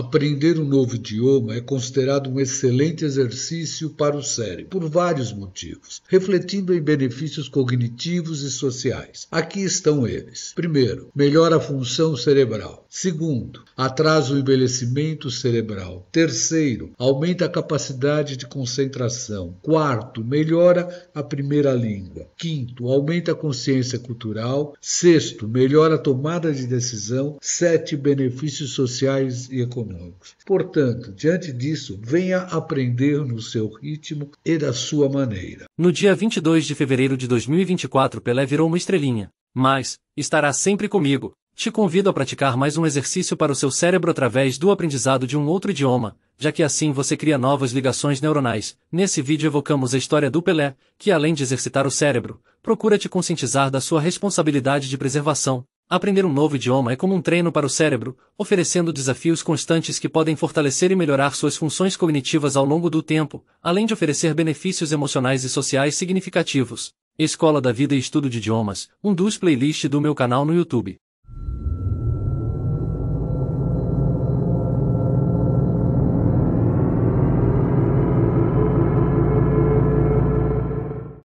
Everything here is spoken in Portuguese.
Aprender um novo idioma é considerado um excelente exercício para o cérebro, por vários motivos, refletindo em benefícios cognitivos e sociais. Aqui estão eles: primeiro, melhora a função cerebral. Segundo, atrasa o envelhecimento cerebral. Terceiro, aumenta a capacidade de concentração. Quarto, melhora a primeira língua. Quinto, aumenta a consciência cultural. Sexto, melhora a tomada de decisão. Sete, benefícios sociais e econômicos econômicos. Portanto, diante disso, venha aprender no seu ritmo e da sua maneira. No dia 22 de fevereiro de 2024, Pelé virou uma estrelinha. Mas, estará sempre comigo. Te convido a praticar mais um exercício para o seu cérebro através do aprendizado de um outro idioma, já que assim você cria novas ligações neuronais. Nesse vídeo evocamos a história do Pelé, que além de exercitar o cérebro, procura te conscientizar da sua responsabilidade de preservação, Aprender um novo idioma é como um treino para o cérebro, oferecendo desafios constantes que podem fortalecer e melhorar suas funções cognitivas ao longo do tempo, além de oferecer benefícios emocionais e sociais significativos. Escola da Vida e Estudo de Idiomas, um dos playlists do meu canal no YouTube.